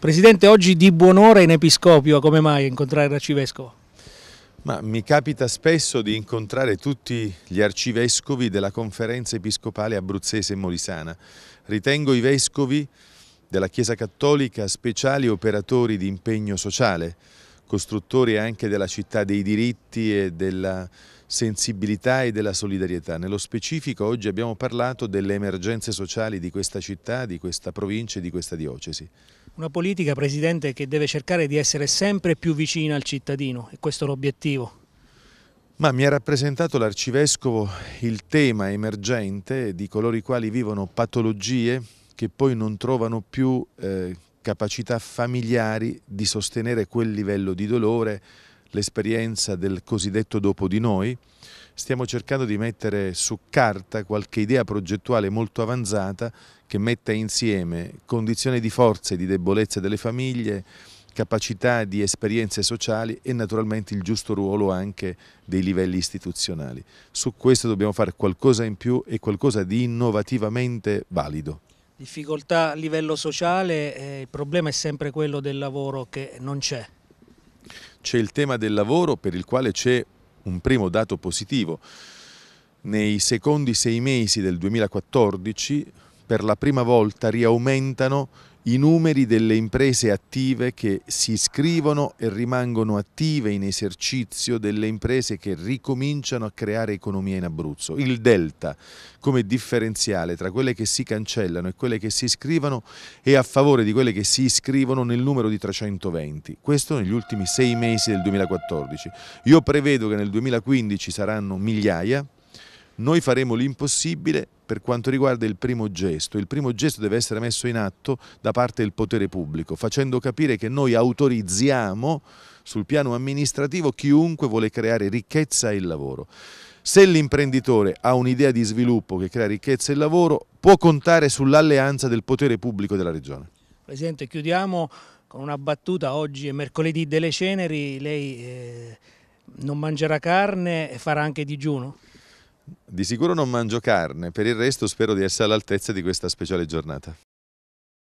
Presidente, oggi di buon'ora in Episcopio, come mai incontrare l'Arcivescovo? Ma mi capita spesso di incontrare tutti gli arcivescovi della conferenza episcopale abruzzese e molisana. Ritengo i vescovi della Chiesa Cattolica speciali operatori di impegno sociale, costruttori anche della città dei diritti e della sensibilità e della solidarietà. Nello specifico oggi abbiamo parlato delle emergenze sociali di questa città, di questa provincia e di questa diocesi. Una politica, Presidente, che deve cercare di essere sempre più vicina al cittadino e questo è l'obiettivo. Ma mi ha rappresentato l'Arcivescovo il tema emergente di coloro i quali vivono patologie che poi non trovano più eh, capacità familiari di sostenere quel livello di dolore, l'esperienza del cosiddetto dopo di noi. Stiamo cercando di mettere su carta qualche idea progettuale molto avanzata che metta insieme condizioni di forza e di debolezza delle famiglie, capacità di esperienze sociali e naturalmente il giusto ruolo anche dei livelli istituzionali. Su questo dobbiamo fare qualcosa in più e qualcosa di innovativamente valido. Difficoltà a livello sociale, eh, il problema è sempre quello del lavoro che non c'è. C'è il tema del lavoro per il quale c'è un primo dato positivo. Nei secondi sei mesi del 2014 per la prima volta riaumentano i numeri delle imprese attive che si iscrivono e rimangono attive in esercizio delle imprese che ricominciano a creare economia in Abruzzo. Il delta come differenziale tra quelle che si cancellano e quelle che si iscrivono è a favore di quelle che si iscrivono nel numero di 320, questo negli ultimi sei mesi del 2014. Io prevedo che nel 2015 saranno migliaia, noi faremo l'impossibile per quanto riguarda il primo gesto. Il primo gesto deve essere messo in atto da parte del potere pubblico, facendo capire che noi autorizziamo sul piano amministrativo chiunque vuole creare ricchezza e lavoro. Se l'imprenditore ha un'idea di sviluppo che crea ricchezza e lavoro, può contare sull'alleanza del potere pubblico della regione. Presidente, chiudiamo con una battuta. Oggi è mercoledì delle ceneri, lei eh, non mangerà carne e farà anche digiuno? Di sicuro non mangio carne, per il resto spero di essere all'altezza di questa speciale giornata.